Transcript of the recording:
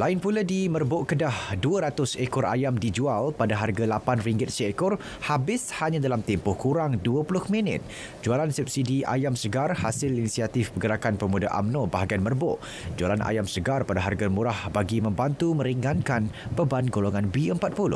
Lain pula di Merbuk Kedah, 200 ekor ayam dijual pada harga RM8 seekor habis hanya dalam tempoh kurang 20 minit. Jualan subsidi ayam segar hasil inisiatif Pergerakan Pemuda AMNO bahagian Merbuk. Jualan ayam segar pada harga murah bagi membantu meringankan beban golongan B40.